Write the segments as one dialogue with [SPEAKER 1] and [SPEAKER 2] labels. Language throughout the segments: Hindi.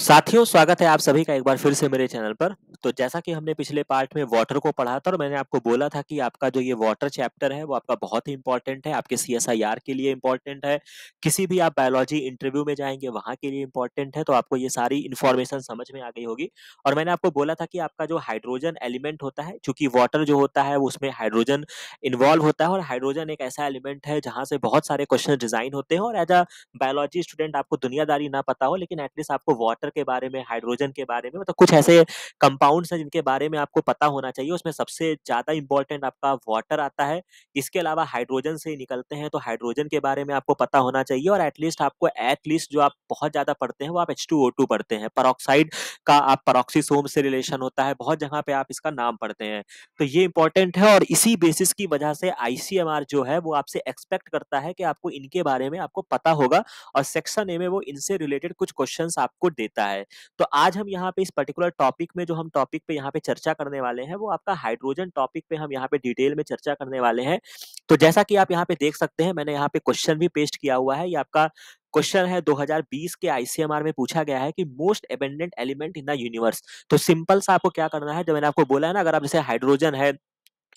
[SPEAKER 1] साथियों स्वागत है आप सभी का एक बार फिर से मेरे चैनल पर तो जैसा कि हमने पिछले पार्ट में वाटर को पढ़ा था और तो मैंने आपको बोला था कि आपका जो ये वाटर चैप्टर है वो आपका बहुत ही इंपॉर्टेंट है आपके सी के लिए इंपॉर्टेंट है किसी भी आप बायोलॉजी इंटरव्यू में जाएंगे वहां के लिए इंपॉर्टेंट है तो आपको ये सारी इन्फॉर्मेशन समझ में आ गई होगी और मैंने आपको बोला था कि आपका जो हाइड्रोजन एलिमेंट होता है चूंकि वाटर जो होता है उसमें हाइड्रोजन इन्वॉल्व होता है और हाइड्रोजन एक ऐसा एलिमेंट है जहाँ से बहुत सारे क्वेश्चन डिजाइन होते हैं और एज अ बायोलॉजी स्टूडेंट आपको दुनियादारी ना पता हो लेकिन एटलीस्ट आपको वाटर वाटर के बारे में हाइड्रोजन के बारे में मतलब कुछ ऐसे कंपाउंड्स हैं जिनके बारे में आपको पता होना चाहिए उसमें सबसे ज़्यादा इंपॉर्टेंट आपका वाटर आता है इसके अलावा हाइड्रोजन से निकलते हैं तो हाइड्रोजन के बारे में आपको पता होना चाहिए और एटलीस्ट आपको एटलीस्ट जो आप बहुत ज़्यादा पढ़ते हैं वो आप एच पढ़ते हैं परोक्साइड का आप परऑक्सीसोम से रिलेशन होता है बहुत जगह पे आप इसका नाम पढ़ते हैं तो ये इंपॉर्टेंट है और इसी बेसिस की वजह से आईसीएमआर जो है वो आपसे एक्सपेक्ट करता है कि आपको इनके बारे में आपको पता होगा और सेक्शन ए में वो इनसे रिलेटेड कुछ क्वेश्चन आपको देते देता है तो आज हम यहाँ पे इस पर्टिकुलर टॉपिक में जो हम टॉपिक पे यहाँ पे चर्चा करने वाले हैं वो आपका हाइड्रोजन टॉपिक पे हम यहाँ पे डिटेल में चर्चा करने वाले हैं तो जैसा कि आप यहाँ पे देख सकते हैं मैंने यहाँ पे क्वेश्चन भी पेस्ट किया हुआ है ये आपका क्वेश्चन है 2020 के आईसीएमआर में पूछा गया है कि most abundant element in the universe तो सिंपल सा आपको क्या करना है जब मैंने आपको बोला है ना अगर आप जैसे हाइड्रोजन है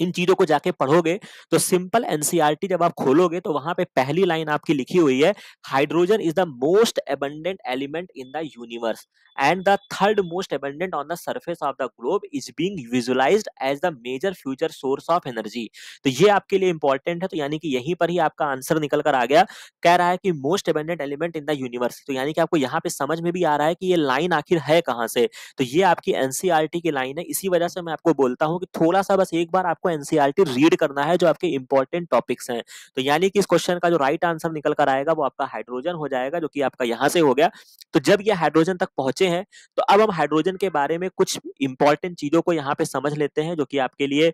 [SPEAKER 1] इन चीजों को जाके पढ़ोगे तो सिंपल एनसीआर e जब आप खोलोगे तो वहां पे पहली लाइन आपकी लिखी हुई है hydrogen is the most abundant element in the universe and the third most abundant on the surface of the globe is being visualise as the major future source of energy तो ये आपके लिए इंपॉर्टेंट है तो यानी कि यहीं पर ही आपका आंसर निकल कर आ गया कह रहा है कि most abundant element in the universe तो यानी कि आपको यहाँ पे समझ में भी आ रहा है कि ये लाइन आखिर है कहाँ से तो ये आपकी एनसीआरटी e की लाइन है इसी वजह से मैं आपको बोलता हूँ कि थोड़ा सा बस एक बार आपको आपको एनसीआरटी रीड e करना है जो आपके इंपॉर्टेंट टॉपिक्स हैं तो यानी कि इस क्वेश्चन का जो राइट right आंसर निकल कर आएगा वो आपका हाइड्रोजन हो जाएगा जो कि आपका यहाँ से हो गया तो जब ये हाइड्रोजन तक पहुंचे हैं तो अब हम हाइड्रोजन के बारे में कुछ इंपॉर्टेंट चीजों को यहाँ पे समझ लेते हैं जो कि आपके लिए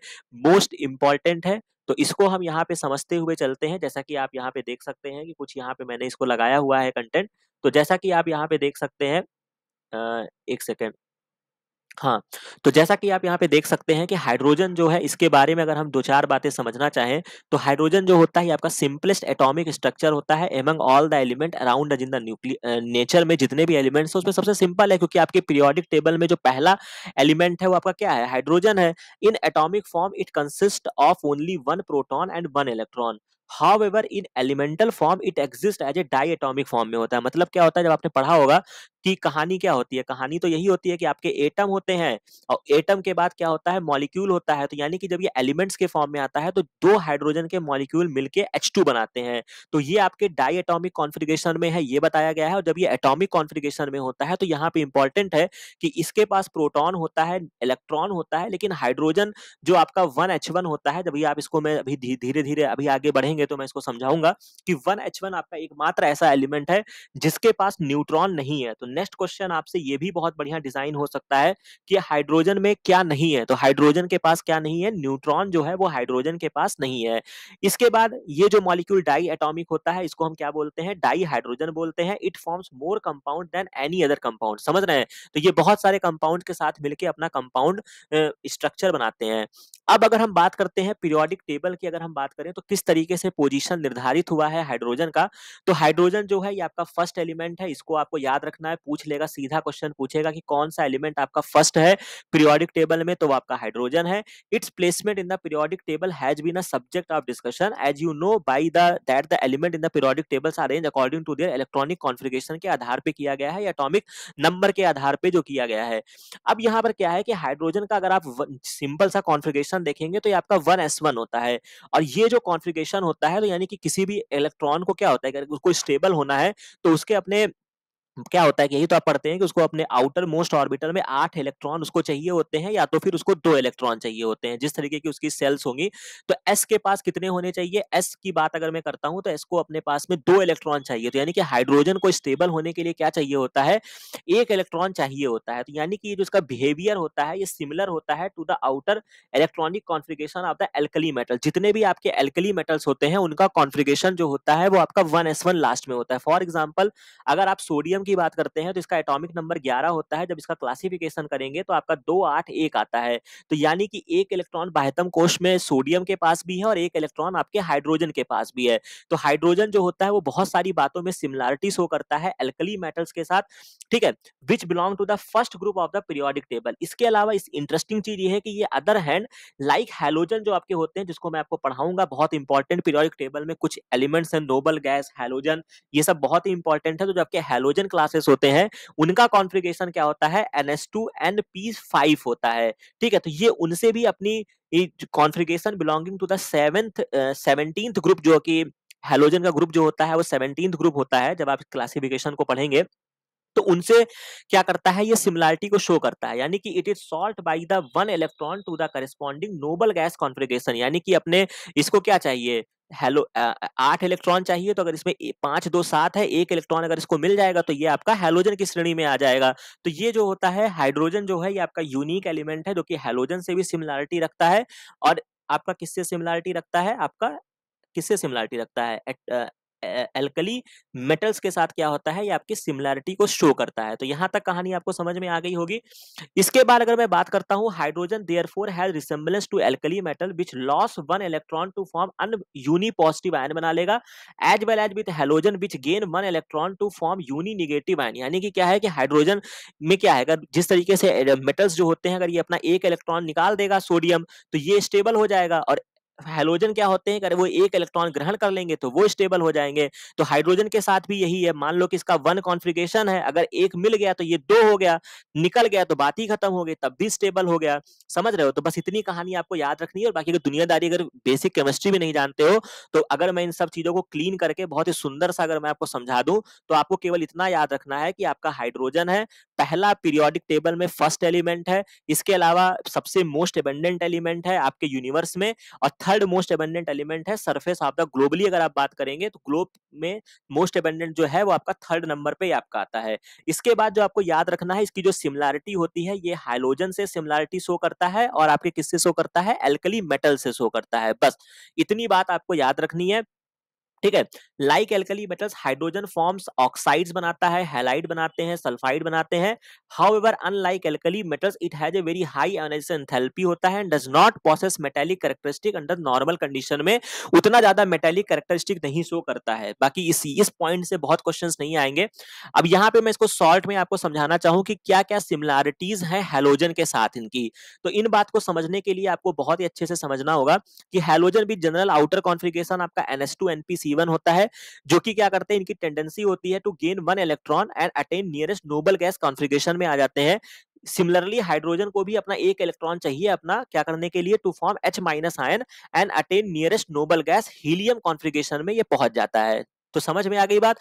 [SPEAKER 1] मोस्ट इंपॉर्टेंट है तो इसको हम यहाँ पे समझते हुए चलते हैं जैसा कि आप यहाँ पे देख सकते हैं कि कुछ यहाँ पे मैंने इसको लगाया हुआ है कंटेंट तो जैसा कि आप यहाँ पे देख सकते हैं एक सेकेंड हाँ तो जैसा कि आप यहाँ पे देख सकते हैं कि हाइड्रोजन जो है इसके बारे में अगर हम दो चार बातें समझना चाहें तो हाइड्रोजन जो होता है आपका सिंपलेस्ट एटॉमिक स्ट्रक्चर होता है among all the element around in the nature में जितने भी एलिमेंट्स हैं उसमें सबसे सिंपल है क्योंकि आपके पीरियोडिक टेबल में जो पहला एलिमेंट है वो आपका क्या है हाइड्रोजन है in atomic form it consist of only one proton and one electron however in elemental form it exist as a diatomic form में होता है मतलब क्या होता है जब आपने पढ़ा होगा कि कहानी क्या होती है कहानी तो यही होती है कि आपके एटम होते हैं और एटम के बाद क्या होता है मॉलिक्यूल होता है तो यानी कि जब ये एलिमेंट्स के फॉर्म में आता है तो दो हाइड्रोजन के मॉलिक्यूल मिलके एच बनाते हैं तो ये आपके डाई एटोमिक कॉन्फ्रिगेशन में है ये बताया गया है और जब ये एटोमिक कॉन्फ्रिगेशन में होता है तो यहाँ पे इंपॉर्टेंट है कि इसके पास प्रोटोन होता है इलेक्ट्रॉन होता है लेकिन हाइड्रोजन जो आपका वन एच वन होता है जब ये आप इसको मैं अभी धीरे धीरे अभी आगे बढ़ेंगे तो मैं इसको समझाऊंगा कि वन एच वन आपका एकमात्र ऐसा एलिमेंट है जिसके पास न्यूट्रॉन नहीं है तो नेक्स्ट क्वेश्चन आपसे ये भी बहुत बढ़िया डिजाइन हो सकता है कि हाइड्रोजन में क्या नहीं है तो हाइड्रोजन के पास क्या नहीं है न्यूट्रॉन जो है वो हाइड्रोजन के पास नहीं है इसके बाद ये जो मॉलिक्यूल डाई एटोमिक होता है इसको हम क्या बोलते हैं डाई हाइड्रोजन बोलते हैं it forms more compound than any other compound समझ रहे हैं तो ये बहुत सारे कंपाउंड के साथ मिलकर अपना कंपाउंड स्ट्रक्चर बनाते हैं अब अगर हम बात करते हैं पीरियोडिक टेबल की अगर हम बात करें तो किस तरीके से पोजीशन निर्धारित हुआ है हाइड्रोजन का तो हाइड्रोजन जो है ये आपका फर्स्ट एलिमेंट है इसको आपको याद रखना है पूछ लेगा सीधा क्वेश्चन पूछेगा कि कौन सा एलिमेंट आपका फर्स्ट है पीरियोडिक टेबल में तो आपका हाइड्रोजन है its placement in the periodic table has been a subject of discussion as you know by the that the element in the periodic tables arrange according to their electronic configuration के आधार पर किया गया है या अटोमिक नंबर के आधार पर जो किया गया है अब यहाँ पर क्या है कि हाइड्रोजन का अगर आप सिंपल सा कॉन्फिगेशन देखेंगे तो ये आपका वन एस वन होता है और ये जो कॉन्फिगेशन होता है तो यानी कि किसी भी इलेक्ट्रॉन को क्या होता है अगर उसको स्टेबल होना है तो उसके अपने क्या होता है कि यही तो आप पढ़ते हैं कि उसको अपने आउटर मोस्ट ऑर्बिटर में आठ इलेक्ट्रॉन उसको चाहिए होते हैं या तो फिर उसको दो इलेक्ट्रॉन चाहिए होते हैं जिस तरीके की उसकी सेल्स होंगी तो एस के पास कितने होने चाहिए एस की बात अगर मैं करता हूं तो एस को अपने पास में दो इलेक्ट्रॉन चाहिए तो यानी कि हाइड्रोजन को स्टेबल होने के लिए क्या चाहिए होता है एक इलेक्ट्रॉन चाहिए होता है तो यानी कि जो इसका बिहेवियर होता है ये सिमिलर होता है to the outer electronic configuration of the alkali metal जितने भी आपके एल्कली मेटल्स होते हैं उनका कॉन्फ्रिगेशन जो होता है वो आपका वन लास्ट में होता है फॉर एग्जाम्पल अगर आप सोडियम की की बात करते हैं तो इसका एटॉमिक नंबर 11 होता है जब इसका क्लासिफिकेशन करेंगे तो आपका दो आठ एक आता है तो यानी कि एक इलेक्ट्रॉन बाहतम कोष में सोडियम के पास भी है और एक इलेक्ट्रॉन आपके हाइड्रोजन के पास भी है तो हाइड्रोजन जो होता है वो बहुत सारी बातों में सिमिलरिटी शो करता है एल्कली मेटल्स के साथ ठीक है which belong to the first group of the periodic table इसके अलावा इस इंटरेस्टिंग चीज ये है कि ये अदर हैंड लाइक हेलोजन जो आपके होते हैं जिसको मैं आपको पढ़ाऊंगा बहुत इंपॉर्टेंट पीरियोडिक टेबल में कुछ एलिमेंट्स हैं नोबल गैस हेलोजन ये सब बहुत ही इंपॉर्टेंट है तो जो आपके हेलोजन क्लासेस होते हैं उनका कॉन्फ़िगरेशन क्या होता है n s two n p five होता है ठीक है तो ये उनसे भी अपनी configuration belonging to the seventh seventeen group जो कि हेलोजन का ग्रुप जो होता है वो सेवनटीन ग्रुप होता है जब आप क्लासिफिकेशन को पढ़ेंगे तो उनसे क्या करता है ये सिमिलरिटी को शो करता है यानी कि it is short by the one electron to the corresponding noble gas configuration यानी कि अपने इसको क्या चाहिए हेलो आठ इलेक्ट्रॉन चाहिए तो अगर इसमें पांच दो सात है एक इलेक्ट्रॉन अगर इसको मिल जाएगा तो ये आपका हेलोजन की श्रेणी में आ जाएगा तो ये जो होता है हाइड्रोजन जो है ये आपका यूनिक एलिमेंट है जो कि हेलोजन से भी सिमिलरिटी रखता है और आपका किससे सिमिलरिटी रखता है आपका किससे सिमिलरिटी रखता है एल्कली मेटल्स के साथ क्या होता है ये आपकी सिमिलैरिटी को शो करता है तो यहां तक कहानी आपको समझ में आ गई होगी इसके बाद अगर मैं बात करता हूं hydrogen therefore has resemblance to alkali metal which lose one electron to form an unipositive ion बना लेगा as well as with halogen which gain one electron to form uninegative ion यानी कि क्या है कि हाइड्रोजन में क्या है अगर जिस तरीके से मेटल्स जो होते हैं अगर ये अपना एक इलेक्ट्रॉन निकाल देगा सोडियम तो ये स्टेबल हो जाएगा और हाइड्रोजन क्या होते हैं अगर वो एक इलेक्ट्रॉन ग्रहण कर लेंगे तो वो स्टेबल हो जाएंगे तो हाइड्रोजन के साथ भी यही है मान लो कि इसका वन कॉन्फ्रिगेशन है अगर एक मिल गया तो ये दो हो गया निकल गया तो बात ही खत्म हो गई तब भी स्टेबल हो गया समझ रहे हो तो बस इतनी कहानी आपको याद रखनी है और बाकी अगर दुनियादारी अगर बेसिक केमिस्ट्री भी नहीं जानते हो तो अगर मैं इन सब चीजों को क्लीन करके बहुत ही सुंदर सा अगर मैं आपको समझा दूं तो आपको केवल इतना याद रखना है कि आपका हाइड्रोजन है पहला पीरियोडिक टेबल में फर्स्ट एलिमेंट है इसके अलावा सबसे मोस्ट एबेंडेंट एलिमेंट है आपके यूनिवर्स में और थर्ड मोस्ट एबेंडेंट एलिमेंट है सरफेस आपदा ग्लोबली अगर आप बात करेंगे तो ग्लोब में मोस्ट एबेंडेंट जो है वो आपका थर्ड नंबर पे आपका आता है इसके बाद जो आपको याद रखना है इसकी जो सिमिलैरिटी होती है ये हाइलोजन से सिमिलैरिटी शो करता है और आपके किससे शो करता है एल्कली मेटल से शो करता है बस इतनी बात आपको याद रखनी है ठीक है like alkali metals hydrogen forms oxides बनाता है हेलाइड बनाते हैं सल्फाइड बनाते हैं however unlike alkali metals it has a very high energy enthalpy होता है does not process metallic characteristic under normal condition में उतना ज्यादा मेटेलिक कैरेक्टरिस्टिक नहीं शो करता है बाकी इसी इस पॉइंट से बहुत क्वेश्चन नहीं आएंगे अब यहाँ पे मैं इसको सॉल्ट में आपको समझाना चाहूँ कि क्या क्या सिमिलरिटीज है हेलोजन के साथ इनकी तो इन बात को समझने के लिए आपको बहुत ही अच्छे से समझना होगा कि हेलोजन भी जनरल आउटर कॉन्फ्रिगेशन आपका एन एस टू एनपीसी होता है जो कि क्या करते हैं इनकी टेंडेंसी होती है to gain one electron and attain nearest noble gas configuration में आ जाते हैं सिमिलरली हाइड्रोजन को भी अपना एक इलेक्ट्रॉन चाहिए अपना क्या करने के लिए to form H minus ion and attain nearest noble gas helium configuration में ये पहुंच जाता है तो समझ में आ गई बात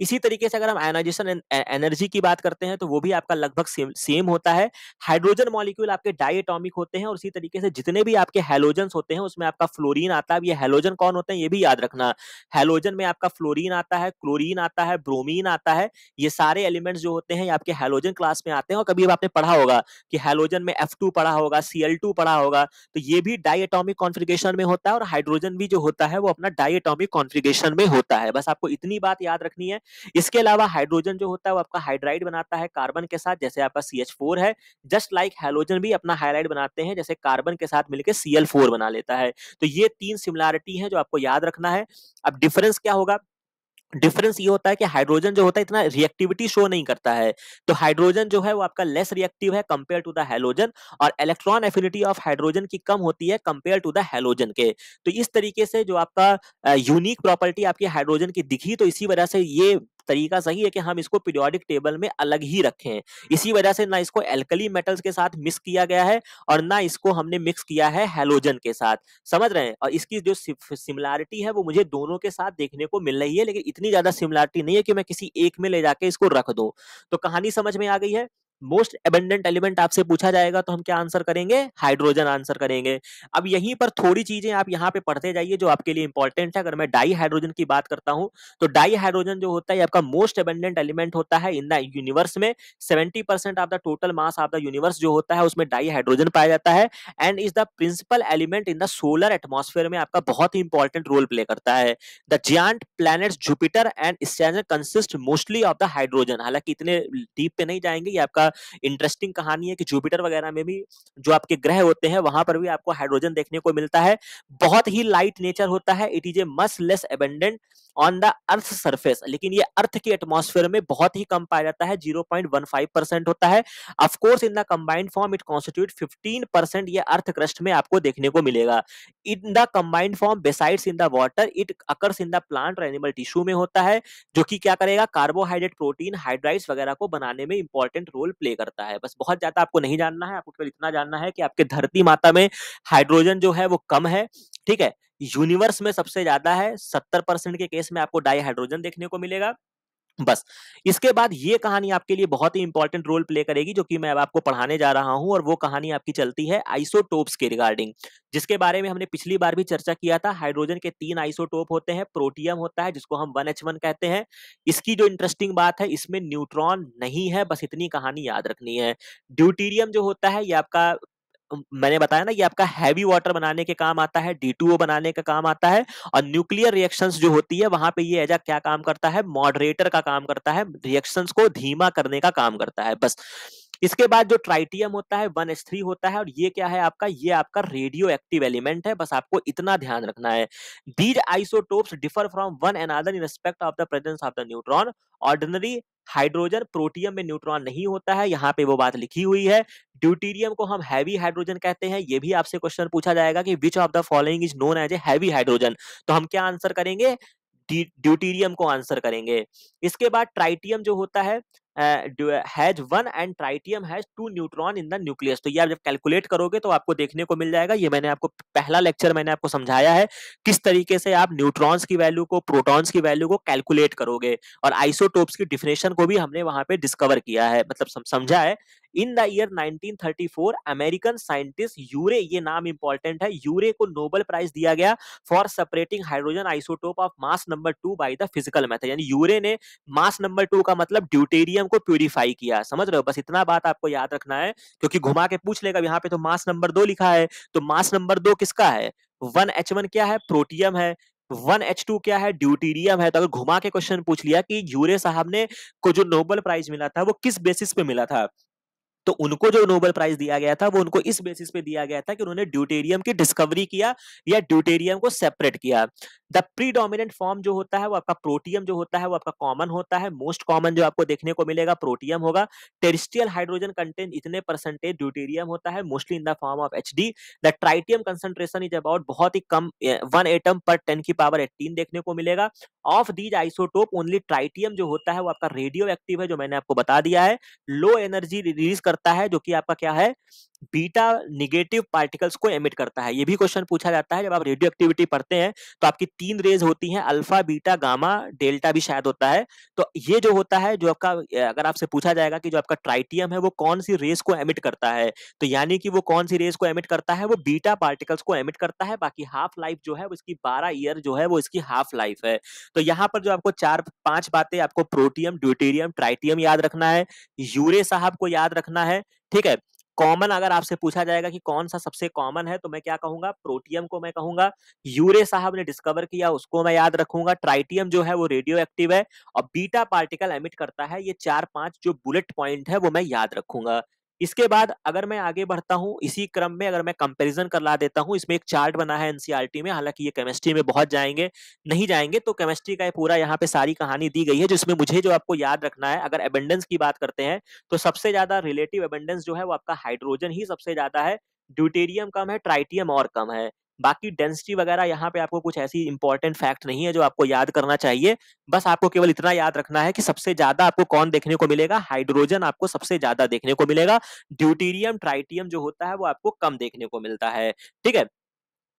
[SPEAKER 1] इसी तरीके से अगर हम आयोनाइजेशन एनर्जी e-, की बात करते हैं तो वो भी आपका लगभग सेम सेम होता है हाइड्रोजन मॉलिक्यूल आपके डाइएटॉमिक होते हैं और इसी तरीके से जितने भी आपके हेलोजन होते हैं उसमें आपका फ्लोरीन आता है ये हेलोजन कौन होते हैं ये भी याद रखना हेलोजन में आपका फ्लोरीन आता है क्लोरीन आता है ब्रोमीन आता है ये सारे एलिमेंट्स जो होते हैं आपके हेलोजन क्लास में आते हैं और कभी आपने पढ़ा होगा कि हेलोजन में एफ पढ़ा होगा सी पढ़ा होगा तो ये भी डाइएटॉमिक कॉन्फ्रिगेशन में होता है और हाइड्रोजन भी जो होता है वो अपना डाइएटॉमिक कॉन्फ्रिगेशन में होता है बस आपको इतनी बात याद रखनी है इसके अलावा हाइड्रोजन जो होता है वो आपका हाइड्राइड बनाता है कार्बन के साथ जैसे आपका सी है जस्ट लाइक हाइड्रोजन भी अपना हाईलाइट बनाते हैं जैसे कार्बन के साथ मिलकर सी बना लेता है तो ये तीन सिमिलैरिटी है जो आपको याद रखना है अब डिफरेंस क्या होगा डिफरेंस ये होता है कि हाइड्रोजन जो होता है इतना रिएक्टिविटी शो नहीं करता है तो हाइड्रोजन जो है वो आपका लेस रिएक्टिव है कंपेयर टू द हेलोजन और इलेक्ट्रॉन एफिनिटी ऑफ हाइड्रोजन की कम होती है कंपेयर टू द हेलोजन के तो इस तरीके से जो आपका यूनिक प्रॉपर्टी आपकी हाइड्रोजन की दिखी तो इसी वजह से ये तरीका सही है कि हम इसको पीरियोडिक टेबल में अलग ही रखें इसी वजह से ना इसको एल्कली मेटल्स के साथ मिक्स किया गया है और ना इसको हमने मिक्स किया है हेलोजन के साथ समझ रहे हैं और इसकी जो सिमिलैरिटी है वो मुझे दोनों के साथ देखने को मिल रही है लेकिन इतनी ज्यादा सिमिलैरिटी नहीं है कि मैं किसी एक में ले जाके इसको रख दो तो कहानी समझ में आ गई है मोस्ट एबेंडेंट एलिमेंट आपसे पूछा जाएगा तो हम क्या आंसर करेंगे हाइड्रोजन आंसर करेंगे अब यहीं पर थोड़ी चीजें आप यहाँ पे पढ़ते जाइए जो आपके लिए इंपॉर्टेंट है अगर मैं डाई हाइड्रोजन की बात करता हूँ तो डाई हाइड्रोजन जो होता है आपका मोस्ट एबेंडेंट एलिमेंट होता है इन द यूनिवर्स में seventy percent of the total mass of the universe जो होता है उसमें डाई हाइड्रोजन पाया जाता है and is the principal element in the solar atmosphere में आपका बहुत ही इंपॉर्टेंट रोल प्ले करता है the giant planet Jupiter and स्टैंडर consist mostly of the hydrogen हालांकि इतने डीप पे नहीं जाएंगे ये आपका इंटरेस्टिंग कहानी है कि जुपिटर वगैरह में भी जो आपके ग्रह होते हैं वहां पर भी आपको हाइड्रोजन देखने को मिलता है बहुत ही लाइट नेचर होता है it is a much less abundant on the earth surface लेकिन ये अर्थ की एटमोसफेयर में बहुत ही कम पाया जाता है zero point one five percent होता है of course in the combined form it constitute fifteen percent ये अर्थ क्रस्ट में आपको देखने को मिलेगा in the combined form besides in the water it occurs in the plant और एनिमल टिश्यू में होता है जो कि क्या करेगा कार्बोहाइड्रेट प्रोटीन हाइड्राइट्स वगैरह को बनाने में इंपॉर्टेंट रोल प्ले करता है बस बहुत ज्यादा आपको नहीं जानना है आपको केवल इतना जानना है कि आपके धरती माता में हाइड्रोजन जो है वो कम है ठीक है यूनिवर्स में सबसे ज्यादा है सत्तर परसेंट के केस में आपको डाई हाइड्रोजन देखने को मिलेगा बस इसके बाद ये कहानी आपके लिए बहुत ही इंपॉर्टेंट रोल प्ले करेगी जो कि मैं अब आपको पढ़ाने जा रहा हूं और वो कहानी आपकी चलती है आइसोटोप्स के रिगार्डिंग जिसके बारे में हमने पिछली बार भी चर्चा किया था हाइड्रोजन के तीन आइसोटोप होते हैं प्रोटियम होता है जिसको हम वन एच वन कहते हैं इसकी जो इंटरेस्टिंग बात है इसमें न्यूट्रॉन नहीं है बस इतनी कहानी याद रखनी है ड्यूटीरियम जो होता है ये आपका मैंने बताया ना ये आपका हैवी वाटर बनाने के काम आता है डी बनाने का काम आता है और न्यूक्लियर रिएक्शन जो होती है वहां पे ये एजा क्या काम करता है मॉडरेटर का काम करता है रिएक्शन को धीमा करने का काम करता है बस इसके बाद जो ट्राइटियम होता है वन एच थ्री होता है और ये क्या है आपका ये आपका रेडियो एक्टिव एलिमेंट है बस आपको इतना ध्यान रखना है these isotope differ from one and other in respect of the presence of the neutron ordinary hydrogen protium में न्यूट्रॉन नहीं होता है यहाँ पे वो बात लिखी हुई है ड्यूटीरियम को हम हैवी हाइड्रोजन कहते हैं ये भी आपसे क्वेश्चन पूछा जाएगा कि which of the following is known as a heavy hydrogen तो हम क्या आंसर करेंगे ड्यूटीरियम को आंसर करेंगे इसके बाद ट्राइटियम जो होता है has one and tritium has two neutron in the nucleus तो ये आप जब कैलकुलेट करोगे तो आपको देखने को मिल जाएगा ये मैंने आपको पहला लेक्चर मैंने आपको समझाया है किस तरीके से आप न्यूट्रॉन्स की वैल्यू को प्रोटॉन्स की वैल्यू को कैलकुलेट करोगे और आइसोटोप्स की डिफिनेशन को भी हमने वहां पे डिस्कवर किया है मतलब समझा है in the year 1934 American scientist Urey ये नाम इंपॉर्टेंट है यूरे को नोबल प्राइज दिया गया for separating hydrogen isotope of mass number two by the physical method यानी यूरे ने मास नंबर टू का मतलब ड्यूटेरियम को प्योरीफाई किया समझ रहे हो बस इतना बात आपको याद रखना है क्योंकि घुमा के पूछ लेगा यहाँ पे तो मास नंबर दो लिखा है तो मास नंबर दो किसका है वन एच वन क्या है प्रोटियम है वन एच टू क्या है ड्यूटीरियम है तो अगर घुमा के क्वेश्चन पूछ लिया कि यूरे साहब ने को जो नोबल प्राइज मिला था वो किस बेसिस पे मिला था तो उनको जो नोबेल प्राइज दिया गया था वो उनको इस बेसिस पे दिया गया था कि उन्होंने ड्यूटेरियम की डिस्कवरी किया या ड्यूटेरियम को सेपरेट किया द प्रीडोमिनेंट फॉर्म जो होता है वो आपका प्रोटियम जो होता है वो आपका कॉमन होता है मोस्ट कॉमन जो आपको देखने को मिलेगा प्रोटियम होगा टेरिस्टियल हाइड्रोजन कंटेंट इतने परसेंटेज ड्यूटेरियम होता है mostly in the form of H D the tritium concentration is about बहुत ही कम वन एटम पर टेन की पावर एटीन देखने को मिलेगा of these isotope only tritium जो होता है वो आपका रेडियो एक्टिव है जो मैंने आपको बता दिया है लो एनर्जी रिलीज कर करता है जो कि आपका क्या है बीटा निगेटिव पार्टिकल्स को एमिट करता है ये भी क्वेश्चन पूछा जाता है जब आप रेडियो एक्टिविटी पढ़ते हैं तो आपकी तीन रेज होती हैं अल्फा बीटा गामा डेल्टा भी शायद होता है तो ये जो होता है जो आपका अगर आपसे पूछा जाएगा कि जो आपका ट्राइटियम है वो कौन सी रेस को एमिट करता है तो यानी कि वो कौन सी रेस को एमिट करता है वो बीटा पार्टिकल्स को एमिट करता है बाकी हाफ लाइफ जो है वो इसकी बारह ईयर जो है वो इसकी हाफ लाइफ है तो यहाँ पर जो आपको चार पांच बातें आपको प्रोटियम ड्यूटेरियम ट्राइटियम याद रखना है यूरे साहब को याद रखना है ठीक है कॉमन अगर आपसे पूछा जाएगा कि कौन सा सबसे कॉमन है तो मैं क्या कहूंगा प्रोटियम को मैं कहूंगा यूरे साहब ने डिस्कवर किया उसको मैं याद रखूंगा ट्राइटियम जो है वो रेडियो एक्टिव है और बीटा पार्टिकल एमिट करता है ये चार पांच जो बुलेट पॉइंट है वो मैं याद रखूंगा इसके बाद अगर मैं आगे बढ़ता हूँ इसी क्रम में अगर मैं कंपेरिजन करला देता हूँ इसमें एक चार्ट बना है एनसीआरटी e में हालांकि ये केमिस्ट्री में बहुत जाएंगे नहीं जाएंगे तो केमिस्ट्री का पूरा यहाँ पे सारी कहानी दी गई है जिसमें मुझे जो आपको याद रखना है अगर एबेंडेंस की बात करते हैं तो सबसे ज्यादा रिलेटिव एबेंडेंस जो है वो आपका हाइड्रोजन ही सबसे ज्यादा है ड्यूटेरियम कम है ट्राइटियम और कम है बाकी डेंसिटी वगैरह यहाँ पे आपको कुछ ऐसी इंपॉर्टेंट फैक्ट नहीं है जो आपको याद करना चाहिए बस आपको केवल इतना याद रखना है कि सबसे ज्यादा आपको कौन देखने को मिलेगा हाइड्रोजन आपको सबसे ज्यादा देखने को मिलेगा ड्यूटीरियम ट्राइटियम जो होता है वो आपको कम देखने को मिलता है ठीक है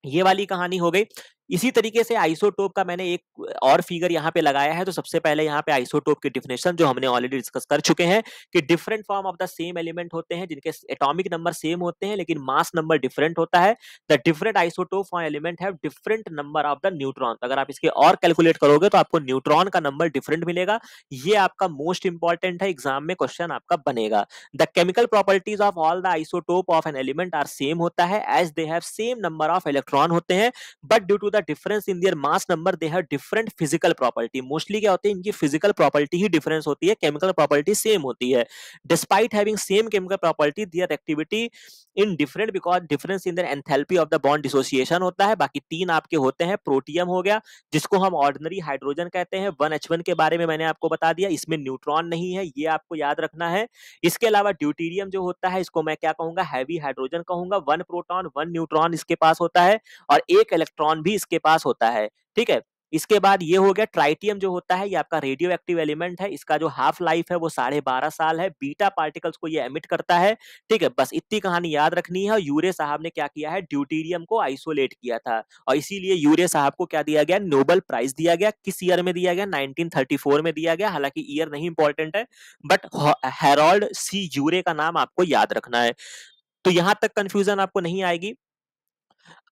[SPEAKER 1] ये वाली कहानी हो गई इसी तरीके से आइसोटोप का मैंने एक और फिगर यहाँ पे लगाया है तो सबसे पहले यहाँ पे आइसोटोप की डिफिनेशन जो हमने ऑलरेडी डिस्कस कर चुके हैं कि different form of the same element होते हैं जिनके एटॉमिक नंबर सेम होते हैं लेकिन मास नंबर डिफरेंट होता है the different isotope for element have different number of the neutron अगर आप इसके और कैलकुलेट करोगे तो आपको न्यूट्रॉन का नंबर डिफरेंट मिलेगा ये आपका मोस्ट इंपॉर्टेंट है एग्जाम में क्वेश्चन आपका बनेगा the chemical properties of all the isotope of an element are same होता है as they have same number of electron होते हैं but due to the difference in their mass number they have different physical property mostly क्या होते हैं इनकी फिजिकल प्रॉपर्टी ही डिफरेंस होती है केमिकल प्रॉपर्टी सेम होती है despite having same chemical property their activity in different because difference in their enthalpy of the bond dissociation होता है बाकी तीन आपके होते हैं प्रोटियम हो गया जिसको हम ऑर्डनरी हाइड्रोजन कहते हैं वन एच वन के बारे में मैंने आपको बता दिया इसमें न्यूट्रॉन नहीं है ये आपको याद रखना है इसके अलावा ड्यूटीरियम जो होता है इसको मैं क्या कहूंगा हैवी हाइड्रोजन कहूंगा वन प्रोटॉन वन न्यूट्रॉन इसके पास होता है और एक इलेक्ट्रॉन भी इसके पास होता है ठीक है इसके बाद ये हो गया ट्राइटियम जो होता है ये आपका रेडियो एक्टिव एलिमेंट है इसका जो हाफ लाइफ है वो साढ़े बारह साल है बीटा पार्टिकल्स को ये एमिट करता है ठीक है बस इतनी कहानी याद रखनी है यूरे साहब ने क्या किया है ड्यूटीरियम को आइसोलेट किया था और इसीलिए यूरे साहब को क्या दिया गया नोबल प्राइज दिया गया किस ईयर में दिया गया नाइनटीन में दिया गया हालांकि ईयर नहीं इंपॉर्टेंट है बट हेरोल्ड सी यूरे का नाम आपको याद रखना है तो यहां तक कंफ्यूजन आपको नहीं आएगी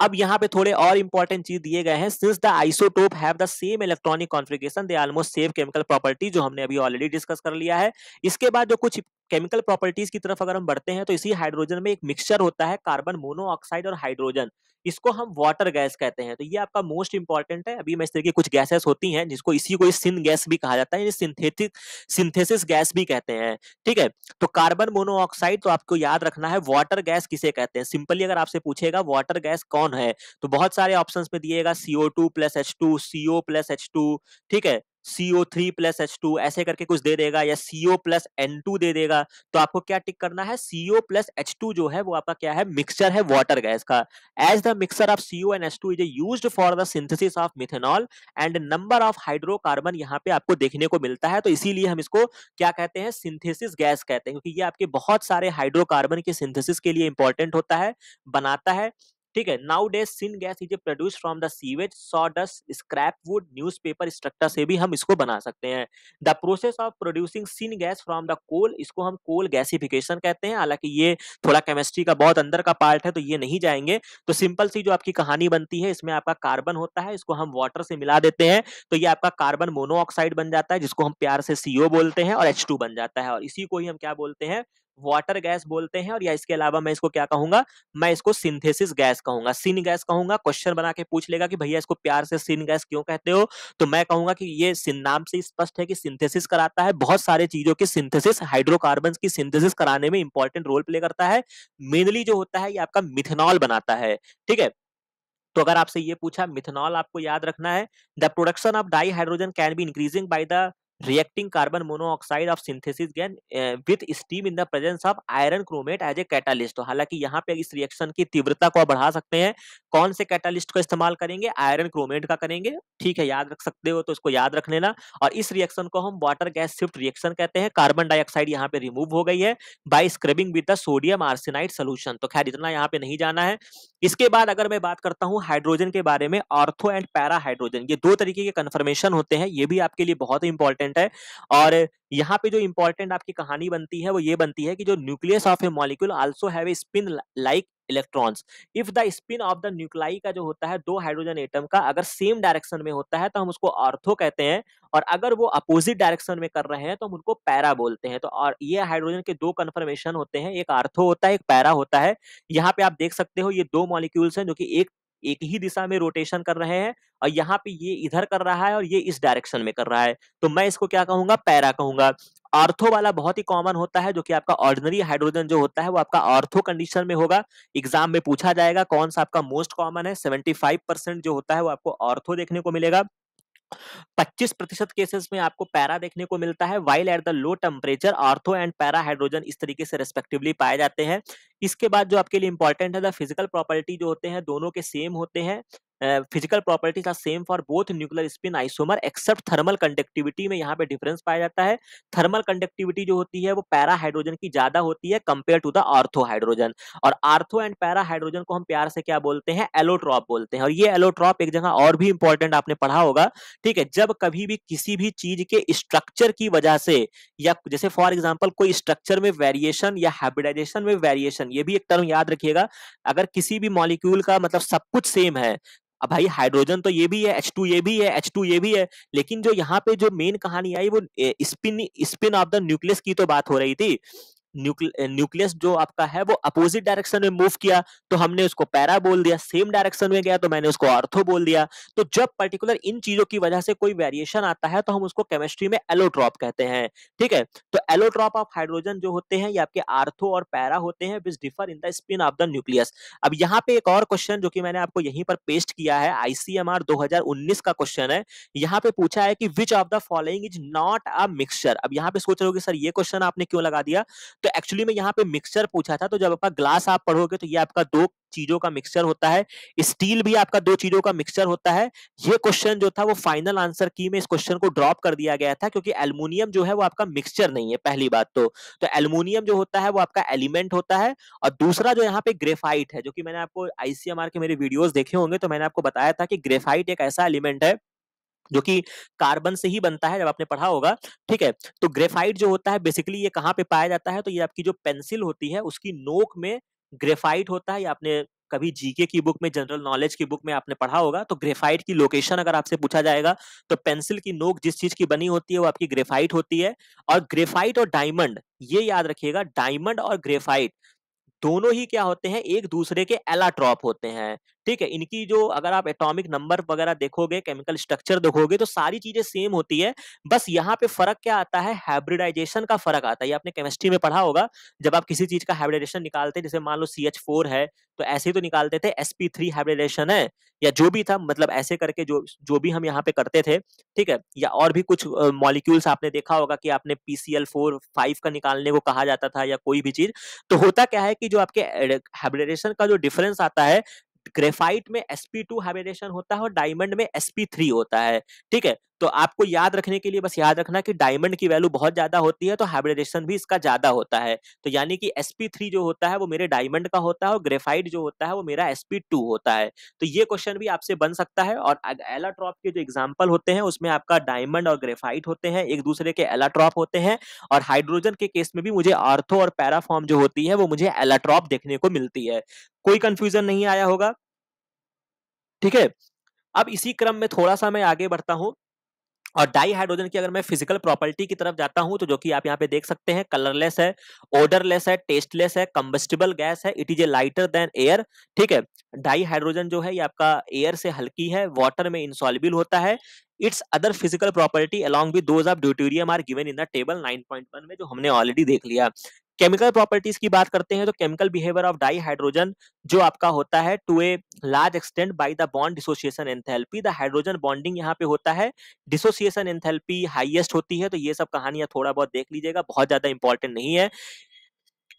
[SPEAKER 1] अब यहाँ पे थोड़े और इंपॉर्टेंट चीज दिए गए हैं since the isotope have the same electronic configuration they almost same chemical property जो हमने अभी ऑलरेडी डिस्कस कर लिया है इसके बाद जो कुछ केमिकल प्रॉपर्टीज की तरफ अगर हम बढ़ते हैं तो इसी हाइड्रोजन में एक मिक्सचर होता है कार्बन मोनोऑक्साइड और हाइड्रोजन इसको हम वाटर गैस कहते हैं तो ये आपका मोस्ट इंपॉर्टेंट है अभी मैं इस तरह की कुछ गैसेस होती हैं जिसको इसी को सिंथ गैस भी कहा जाता है सिंथेटिक सिंथेसिस गैस भी कहते हैं ठीक है तो कार्बन मोनोऑक्साइड तो आपको याद रखना है वाटर गैस किसे कहते हैं सिंपली अगर आपसे पूछेगा वाटर गैस कौन है तो बहुत सारे ऑप्शन में दिएगा CO two plus H two CO plus H two ठीक है CO three plus H two ऐसे करके कुछ दे देगा या सीओ प्लस एन टू दे देगा तो आपको क्या टिक करना है सीओ प्लस एच टू जो है वो आपका क्या है मिक्सचर है वाटर गैस का as the mixer of CO and H two is use for the synthesis of methanol and number of hydrocarbon यहाँ पे आपको देखने को मिलता है तो इसीलिए हम इसको क्या कहते हैं सिंथेसिस गैस कहते हैं क्योंकि ये आपके बहुत सारे हाइड्रोकार्बन के सिंथेसिस के लिए इंपॉर्टेंट होता है बनाता है ठीक है nowadays syngas is produce from the sewage sawdust scrap wood newspaper structure से भी हम इसको बना सकते हैं the process of producing syngas from the coal इसको हम कोल गैसिफिकेशन कहते हैं हालांकि ये थोड़ा केमिस्ट्री का बहुत अंदर का पार्ट है तो ये नहीं जाएंगे तो सिंपल सी जो आपकी कहानी बनती है इसमें आपका कार्बन होता है इसको हम वाटर से मिला देते हैं तो ये आपका कार्बन मोनोऑक्साइड बन जाता है जिसको हम प्यार से सीओ बोलते हैं और एच बन जाता है और इसी को ही हम क्या बोलते हैं वाटर गैस बोलते हैं और या इसके अलावा मैं इसको क्या कहूंगा मैं इसको सिंथेसिस गैस कहूंगा सिन गैस कहूंगा क्वेश्चन बना के पूछ लेगा कि भैया इसको प्यार से सिन गैस क्यों कहते हो तो मैं कहूंगा कि ये नाम से स्पष्ट है कि सिंथेसिस कराता है बहुत सारे चीजों की सिंथेसिस हाइड्रोकार्बन की सिंथेसिस कराने में इंपॉर्टेंट रोल प्ले करता है मेनली जो होता है ये आपका मिथेनॉल बनाता है ठीक है तो अगर आपसे ये पूछा मिथेनॉल आपको याद रखना है the production of dihydrogen can be increasing by the reacting carbon monoxide of synthesis gas with steam in the presence of iron chromate as a catalyst हालांकि यहाँ पे इस रिएक्शन की तीव्रता को बढ़ा सकते हैं कौन से कैटालिस्ट का इस्तेमाल करेंगे आयरन क्रोमेट का करेंगे ठीक है याद रख सकते हो तो इसको याद रख लेना और इस रिएक्शन को हम वाटर गैस शिफ्ट रिएक्शन कहते हैं कार्बन डाइऑक्साइड यहाँ पे रिमूव हो गई है by scrubbing with the sodium arsenide solution तो खैर इतना यहाँ पे नहीं जाना है इसके बाद अगर मैं बात करता हूँ हाइड्रोजन के बारे में ऑर्थो एंड पैरा हाइड्रोजन ये दो तरीके के कन्फर्मेशन होते हैं ये भी आपके लिए बहुत इंपॉर्टेंट इंपॉर्टेंट है और यहाँ पे जो इंपॉर्टेंट आपकी कहानी बनती है वो ये बनती है कि जो nucleus of a molecule also have a spin like electrons if the spin of the nuclei का जो होता है दो हाइड्रोजन एटम का अगर सेम डायरेक्शन में होता है तो हम उसको ऑर्थो कहते हैं और अगर वो अपोजिट डायरेक्शन में कर रहे हैं तो हम उनको पैरा बोलते हैं तो और ये हाइड्रोजन के दो कन्फर्मेशन होते हैं एक आर्थो होता है एक पैरा होता है यहाँ पे आप देख सकते हो ये दो मॉलिक्यूल्स हैं जो कि एक एक ही दिशा में रोटेशन कर रहे हैं और यहाँ पे ये इधर कर रहा है और ये इस डायरेक्शन में कर रहा है तो मैं इसको क्या कहूंगा पैरा कहूंगा ऑर्थो वाला बहुत ही कॉमन होता है जो कि आपका ऑर्डिनरी हाइड्रोजन जो होता है वो आपका ऑर्थो कंडीशन में होगा एग्जाम में पूछा जाएगा कौन सा आपका मोस्ट कॉमन है सेवेंटी परसेंट जो होता है वो आपको ऑर्थो देखने को मिलेगा 25 प्रतिशत केसेस में आपको पैरा देखने को मिलता है while at the low temperature ortho and para hydrogen इस तरीके से रेस्पेक्टिवली पाए जाते हैं इसके बाद जो आपके लिए इंपॉर्टेंट है द फिजिकल प्रॉपर्टी जो होते हैं दोनों के सेम होते हैं physical properties are same for both nuclear spin isomer except thermal conductivity में यहाँ पे डिफरेंस पाया जाता है थर्मल कंडक्टिविटी जो होती है वो पैरा हाइड्रोजन की ज्यादा होती है compare to the ortho hydrogen और आर्थो एंड पैरा हाइड्रोजन को हम प्यार से क्या बोलते हैं एलोट्रॉप बोलते हैं और ये एलोट्रॉप एक जगह और भी इंपॉर्टेंट आपने पढ़ा होगा ठीक है जब कभी भी किसी भी चीज के स्ट्रक्चर की वजह से या जैसे फॉर एग्जाम्पल कोई स्ट्रक्चर में वेरिएशन या हाइब्रिडाइजेशन में वेरिएशन ये भी एक टर्म याद रखिएगा अगर किसी भी मॉलिक्यूल का मतलब सब कुछ सेम है अब भाई हाइड्रोजन तो ये भी है एच टू ये भी है एच टू ये भी है लेकिन जो यहाँ पे जो मेन कहानी आई वो spin spin of the nucleus की तो बात हो रही थी न्यूक्लियस eh, जो आपका है वो अपोजिट डायरेक्शन में मूव किया तो हमने उसको पैरा बोल दिया सेम डायरेक्शन में गया तो मैंने उसको ऑर्थो बोल दिया तो जब पर्टिकुलर इन चीजों की वजह से कोई वेरिएशन आता है तो हम उसको केमिस्ट्री में एलोट्रॉप कहते हैं ठीक है तो एलोट्रॉप ऑफ हाइड्रोजन जो होते हैं ये आपके आर्थो और पैरा होते हैं which differ in the spin of the nucleus अब यहाँ पे एक और क्वेश्चन जो कि मैंने आपको यहीं पर पेस्ट किया है आईसीएमआर दो का क्वेश्चन है यहाँ पे पूछा है कि which of the following is not a mixture अब यहाँ पे सोच रहे हो सर ये क्वेश्चन आपने क्यों लगा दिया तो एक्चुअली में यहाँ पे मिक्सचर पूछा था तो जब आपका ग्लास आप पढ़ोगे तो ये आपका दो चीजों का मिक्सचर होता है स्टील भी आपका दो चीजों का मिक्सचर होता है ये क्वेश्चन जो था वो फाइनल आंसर की में इस क्वेश्चन को ड्रॉप कर दिया गया था क्योंकि एल्यूमिनियम जो है वो आपका मिक्सचर नहीं है पहली बात तो तो एल्यूमिनियम जो होता है वो आपका एलिमेंट होता है और दूसरा जो यहाँ पे ग्रेफाइट है जो कि मैंने आपको आईसीएमआर के मेरे वीडियोज देखे होंगे तो मैंने आपको बताया था कि ग्रेफाइट एक ऐसा एलिमेंट है जो कि कार्बन से ही बनता है जब आपने पढ़ा होगा ठीक है तो ग्रेफाइट जो होता है बेसिकली ये कहाँ पे पाया जाता है तो ये आपकी जो पेंसिल होती है उसकी नोक में ग्रेफाइट होता है या आपने कभी जीके की बुक में जनरल नॉलेज की बुक में आपने पढ़ा होगा तो ग्रेफाइट की लोकेशन अगर आपसे पूछा जाएगा तो पेंसिल की नोक जिस चीज की बनी होती है वो आपकी ग्रेफाइट होती है और ग्रेफाइट और डायमंड ये याद रखिएगा डायमंड और ग्रेफाइट दोनों ही क्या होते हैं एक दूसरे के एलाट्रॉप होते हैं ठीक है इनकी जो अगर आप एटॉमिक नंबर वगैरह देखोगे केमिकल स्ट्रक्चर देखोगे तो सारी चीजें सेम होती है बस यहाँ पे फर्क क्या आता है हाइब्रिडाइजेशन का फर्क आता है ये आपने केमिस्ट्री में पढ़ा होगा जब आप किसी चीज का हाइब्रिडाइजेशन निकालते हैं जैसे मान लो सी है तो ऐसे ही तो निकालते थे एसपी थ्री हाइब्रिडाइजेशन है या जो भी था मतलब ऐसे करके जो जो भी हम यहाँ पे करते थे ठीक है या और भी कुछ मॉलिक्यूल्स आपने देखा होगा कि आपने पीसीएल फोर फाइव का निकालने को कहा जाता था या कोई भी चीज तो होता क्या है कि जो आपके हाइब्रिडाइजेशन का जो डिफरेंस आता है ग्रेफाइट में sp2 टू होता है और डायमंड में sp3 होता है ठीक है तो आपको याद रखने के लिए बस याद रखना कि डायमंड की वैल्यू बहुत ज्यादा होती है तो हाइब्रिडेशन भी इसका ज्यादा होता है तो यानी कि sp3 जो होता है वो मेरे डायमंड का होता है और ग्रेफाइड जो होता है वो मेरा sp2 होता है तो ये क्वेश्चन भी आपसे बन सकता है और एलाट्रॉप के जो एग्जाम्पल होते हैं उसमें आपका डायमंड और ग्रेफाइड होते हैं एक दूसरे के एलाट्रॉप होते हैं और हाइड्रोजन के केस में भी मुझे आर्थो और पैराफॉर्म जो होती है वो मुझे एलाट्रॉप देखने को मिलती है कोई कंफ्यूजन नहीं आया होगा ठीक है अब इसी क्रम में थोड़ा सा मैं आगे बढ़ता हूं और डाई हाइड्रोजन की अगर मैं फिजिकल प्रॉपर्टी की तरफ जाता हूं तो जो कि आप यहाँ पे देख सकते हैं कलरलेस है ऑर्डरलेस है टेस्टलेस है कम्बस्टिबल गैस है it is a lighter than air ठीक है डाई हाइड्रोजन जो है ये आपका एयर से हल्की है वाटर में इंसॉल्बिल होता है its other physical property along with those of deuterium are given in the table 9.1 में जो हमने ऑलरेडी देख लिया केमिकल प्रॉपर्टीज की बात करते हैं तो chemical behaviour of dihydrogen जो आपका होता है to a large extent by the bond dissociation enthalpy the hydrogen bonding यहाँ पे होता है डिसोसिएशन एंथैल्पी हाईएस्ट होती है तो ये सब कहानियां थोड़ा बहुत देख लीजिएगा बहुत ज्यादा इंपॉर्टेंट नहीं है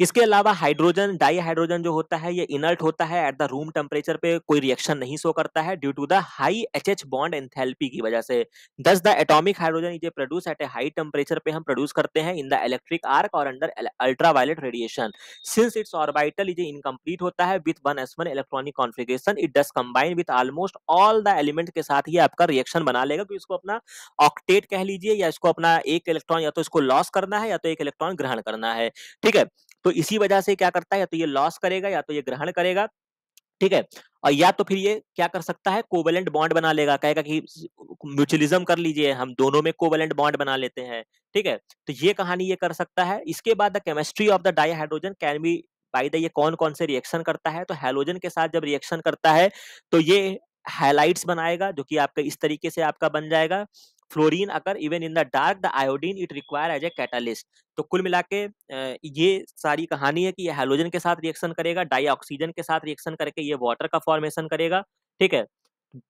[SPEAKER 1] इसके अलावा हाइड्रोजन डाई हाइड्रोजन जो होता है ये इनर्ट होता है एट द रूम टेम्परेचर पे कोई रिएक्शन नहीं शो करता है due to the high H H bond enthalpy की वजह से thus the atomic hydrogen is produce at a high temperature पे हम प्रोड्यूस करते हैं इन द इलेक्ट्रिक आर्क और under ultraviolet radiation since its orbital is incomplete होता है with one S one electronic configuration it does combine with almost all the element के साथ ही आपका रिएक्शन बना लेगा क्योंकि इसको अपना ऑक्टेट कह लीजिए या इसको अपना एक इलेक्ट्रॉन या तो इसको लॉस करना है या तो एक इलेक्ट्रॉन ग्रहण करना है ठीक है तो इसी वजह से क्या करता है या तो ये लॉस करेगा या तो ये ग्रहण करेगा ठीक है और या तो फिर ये क्या कर सकता है कोवेलेंट बॉन्ड बना लेगा कहेगा कि म्यूचुअलिज्म कर लीजिए हम दोनों में कोवेलेंट बॉन्ड बना लेते हैं ठीक है तो ये कहानी ये कर सकता है इसके बाद the chemistry of the dihydrogen can be by the ये कौन कौन से रिएक्शन करता है तो हेलोजन के साथ जब रिएक्शन करता है तो ये हाइलाइट्स बनाएगा जो कि आपका इस तरीके से आपका बन जाएगा फ्लोरीन अगर even in the dark the iodine it require as a catalyst तो कुल मिला के ये सारी कहानी है कि ये हाइलोजन के साथ रिएक्शन करेगा डाई ऑक्सीजन के साथ रिएक्शन करके ये वाटर का फॉर्मेशन करेगा ठीक है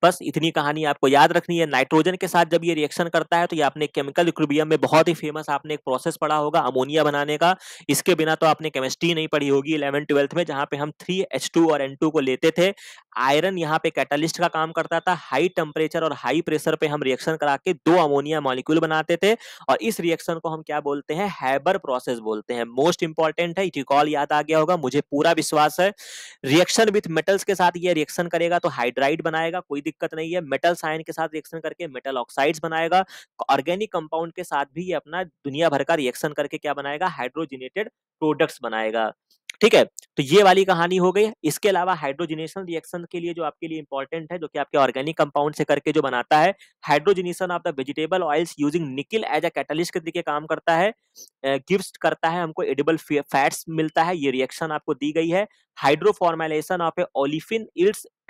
[SPEAKER 1] बस इतनी कहानी आपको याद रखनी है नाइट्रोजन के साथ जब ये रिएक्शन करता है तो ये आपने केमिकल इक्विबियम में बहुत ही फेमस आपने एक प्रोसेस पढ़ा होगा अमोनिया बनाने का इसके बिना तो आपने केमिस्ट्री नहीं पढ़ी होगी इलेवन ट्वेल्थ में जहां पे हम थ्री एच टू और एन टू को लेते थे आयरन यहाँ पे कैटलिस्ट का काम करता था हाई टेम्परेचर और हाई प्रेशर पे हम रिएक्शन करा के दो अमोनिया मॉलिक्यूल बनाते थे और इस रिएक्शन को हम क्या बोलते हैं हैबर प्रोसेस बोलते हैं मोस्ट इंपॉर्टेंट है रिकॉल याद आ गया होगा मुझे पूरा विश्वास है रिएक्शन विथ मेटल्स के साथ ये रिएक्शन करेगा तो हाइड्राइड बनाएगा कोई दिक्कत नहीं है मेटल साइन के साथ रिएक्शन करके मेटल ऑक्साइड्स बनाएगा ऑर्गेनिक कंपाउंड के साथ भी ये अपना दुनिया भर का रिएक्शन करके क्या बनाएगा हाइड्रोजिनेटेड प्रोडक्ट्स बनाएगा ठीक है तो ये वाली कहानी हो गई इसके अलावा हाइड्रोजिनेशन रिएक्शन के लिए जो आपके लिए इंपॉर्टेंट है जो कि आपके ऑर्गेनिक कंपाउंड से करके जो बनाता है hydrogenation of the vegetable oils using nickel as a catalyst के तरीके काम करता है गिफ्ट करता है हमको एडिबल फैट्स मिलता है ये रिएक्शन आपको दी गई है hydroformylation of a olefin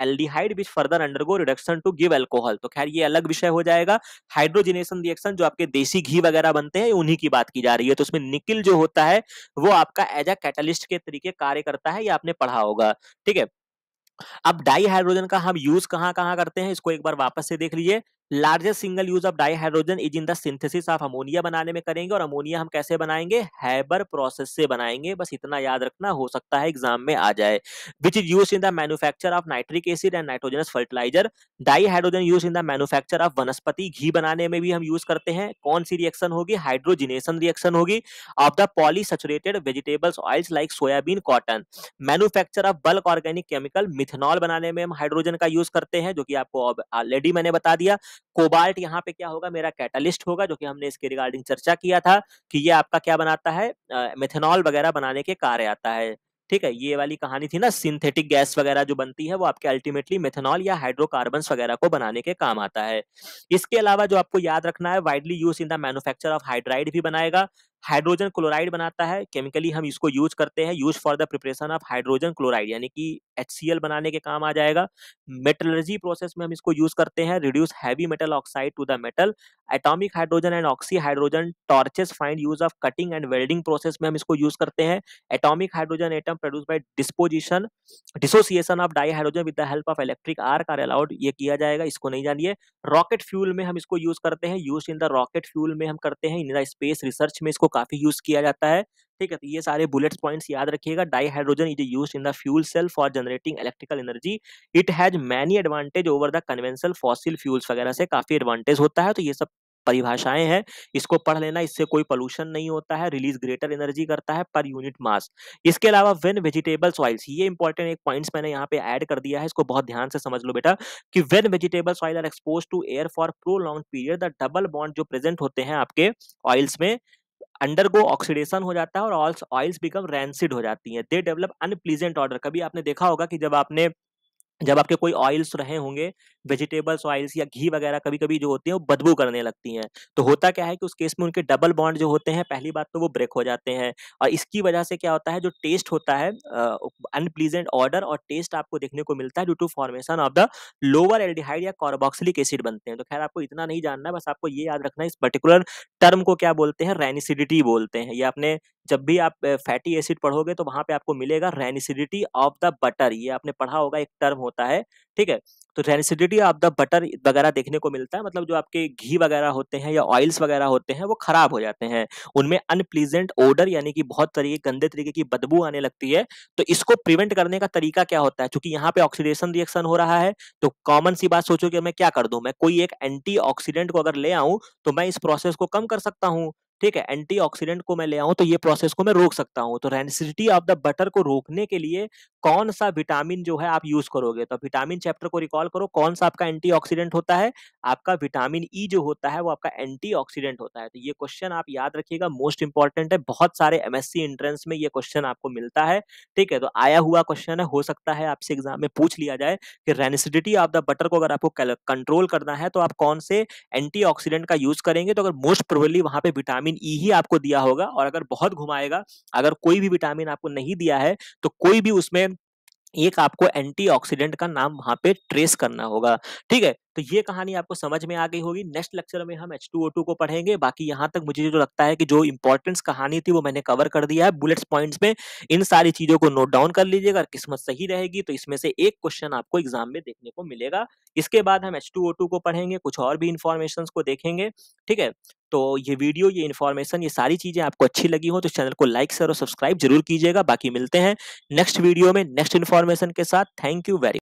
[SPEAKER 1] aldehyde which further undergo reduction to give alcohol तो खैर ये अलग विषय हो जाएगा हाइड्रोजिनेशन रिएक्शन जो आपके देसी घी वगैरह बनते हैं उन्हीं की बात की जा रही है तो उसमें निकिल जो होता है वो आपका एज अ कैटलिस्ट के तरीके कार्य करता है ये आपने पढ़ा होगा ठीक है अब डाई हाइड्रोजन का हम यूज कहाँ कहां करते हैं इसको एक बार वापस से देख लीजिए largest single use of dihydrogen is in the synthesis of ammonia बनाने में करेंगे और अमोनिया हम कैसे बनाएंगे हैबर प्रोसेस से बनाएंगे बस इतना याद रखना हो सकता है एग्जाम में आ जाए which is use in the manufacture of nitric acid and nitrogenous fertiliser dihydrogen use in the manufacture of vanaspati ghee बनाने में भी हम यूज करते हैं कौन सी रिएक्शन होगी हाइड्रोजिनेशन रिएक्शन होगी of the polyunsaturated vegetables oils like soybean cotton manufacture of bulk organic chemical methanol बनाने में हम हाइड्रोजन का यूज करते हैं जो कि आपको ऑलरेडी मैंने बता दिया कोबाल्ट यहाँ पे क्या होगा मेरा कैटलिस्ट होगा जो कि हमने इसके रिगार्डिंग चर्चा किया था कि ये आपका क्या बनाता है मेथेनॉल वगैरह बनाने के कार्य आता है ठीक है ये वाली कहानी थी ना सिंथेटिक गैस वगैरह जो बनती है वो आपके अल्टीमेटली मेथेनॉल या हाइड्रोकार्बन वगैरह को बनाने के काम आता है इसके अलावा जो आपको याद रखना है widely use in the manufacture of hydride भी बनाएगा हाइड्रोजन क्लोराइड बनाता है केमिकली हम इसको यूज करते हैं use for the preparation of hydrogen chloride यानी कि एच बनाने के काम आ जाएगा मेटलर्जी प्रोसेस में हम इसको यूज करते हैं reduce heavy metal oxide to the metal atomic hydrogen and oxy hydrogen torches find use of cutting and welding process में हम इसको यूज करते हैं atomic hydrogen atom produce by disposition dissociation of dihydrogen with the help of electric arc are allowed ये किया जाएगा इसको नहीं जानिए रॉकेट फ्यूल में हम इसको यूज करते हैं use in the rocket fuel में हम करते हैं इन द स्पेस रिसर्च में इसको काफ़ी यूज़ किया जाता है ठीक है तो ये सारे बुलेट्स पॉइंट्स याद रखिएगा dihydrogen is use in the fuel cell for generating electrical energy it has many advantage over the conventional fossil fuels वगैरह से काफ़ी एडवांटेज होता है तो ये सब परिभाषाएं हैं इसको पढ़ लेना इससे कोई पोल्यूशन नहीं होता है रिलीज ग्रेटर एनर्जी करता है पर यूनिट मास इसके अलावा वेन वेजिटेबल्स ऑयल्स ये इंपॉर्टेंट एक पॉइंट्स मैंने यहाँ पे ऐड कर दिया है इसको बहुत ध्यान से समझ लो बेटा कि when vegetables oil are expose to air for prolong period the double bond जो प्रेजेंट होते हैं आपके ऑयल्स में अंडरगो ऑक्सीडेशन हो जाता है और ऑल्स ऑयल्स बिकम रैंसिड हो जाती हैं दे डेवलप अनप्लीजेंट ऑर्डर कभी आपने देखा होगा कि जब आपने जब आपके कोई ऑयल्स रहे होंगे वेजिटेबल्स ऑयल्स या घी वगैरह कभी कभी जो होती है वो बदबू करने लगती हैं तो होता क्या है कि उस केस में उनके डबल बॉन्ड जो होते हैं पहली बात तो वो ब्रेक हो जाते हैं और इसकी वजह से क्या होता है जो टेस्ट होता है अनप्लीजेंट ऑर्डर और टेस्ट आपको देखने को मिलता है due to formation of the lower aldehyde या कॉर्बॉक्सिलिक एसिड बनते हैं तो खैर आपको इतना नहीं जानना है बस आपको ये याद रखना है इस पर्टिकुलर टर्म को क्या बोलते हैं रेनिसिडिटी बोलते हैं ये आपने जब भी आप फैटी एसिड पढ़ोगे तो वहां पे आपको मिलेगा रेनिसिडिटी ऑफ द बटर ये आपने पढ़ा होगा एक टर्म होता है ठीक है तो रेनिसिडिटी ऑफ द बटर वगैरह देखने को मिलता है मतलब जो आपके घी वगैरह होते हैं या ऑयल्स वगैरह होते हैं वो खराब हो जाते हैं उनमें अनप्लीजेंट ओडर यानी कि बहुत तरीके गंदे तरीके की बदबू आने लगती है तो इसको प्रिवेंट करने का तरीका क्या होता है चूंकि यहाँ पे ऑक्सीडेशन रिएक्शन हो रहा है तो कॉमन सी बात सोचो कि मैं क्या कर दू मैं कोई एक एंटी को अगर ले आऊं तो मैं इस प्रोसेस को कम कर सकता हूँ ठीक है एंटीऑक्सीडेंट को मैं ले आऊं तो ये प्रोसेस को मैं रोक सकता हूं तो रेंसिटी ऑफ द बटर को रोकने के लिए कौन सा विटामिन जो है आप यूज करोगे तो विटामिन चैप्टर को रिकॉल करो कौन सा आपका एंटीऑक्सीडेंट होता है आपका विटामिन ई e जो होता है वो आपका एंटीऑक्सीडेंट होता है तो ये क्वेश्चन आप याद रखिएगा मोस्ट इंपॉर्टेंट है बहुत सारे एमएससी एंट्रेंस में ये क्वेश्चन आपको मिलता है ठीक है तो आया हुआ क्वेश्चन है हो सकता है आपसे एग्जाम में पूछ लिया जाए कि रेनिसिडिटी ऑफ द बटर को अगर आपको कंट्रोल करना है तो आप कौन से एंटी का यूज करेंगे तो अगर मोस्ट प्रोबेबली वहां पर विटामिन विटामिन ई e ही आपको दिया होगा और अगर बहुत घुमाएगा अगर कोई भी विटामिन आपको नहीं दिया है तो कोई भी उसमें एक आपको एंटीऑक्सीडेंट का नाम वहां पे ट्रेस करना होगा ठीक है तो ये कहानी आपको समझ में आ गई होगी नेक्स्ट लेक्चर में हम एच को पढ़ेंगे बाकी यहाँ तक मुझे जो लगता है कि जो इंपॉर्टेंस कहानी थी वो मैंने कवर कर दिया है बुलेट्स पॉइंट्स में इन सारी चीज़ों को नोट डाउन कर लीजिएगा किस्मत सही रहेगी तो इसमें से एक क्वेश्चन आपको एग्जाम में देखने को मिलेगा इसके बाद हम एच को पढ़ेंगे कुछ और भी इन्फॉर्मेशन को देखेंगे ठीक है तो ये वीडियो ये इन्फॉर्मेशन ये सारी चीज़ें आपको अच्छी लगी हो तो चैनल को लाइक शेयर और सब्सक्राइब जरूर कीजिएगा बाकी मिलते हैं नेक्स्ट वीडियो में नेक्स्ट इन्फॉर्मेशन के साथ थैंक यू वेरी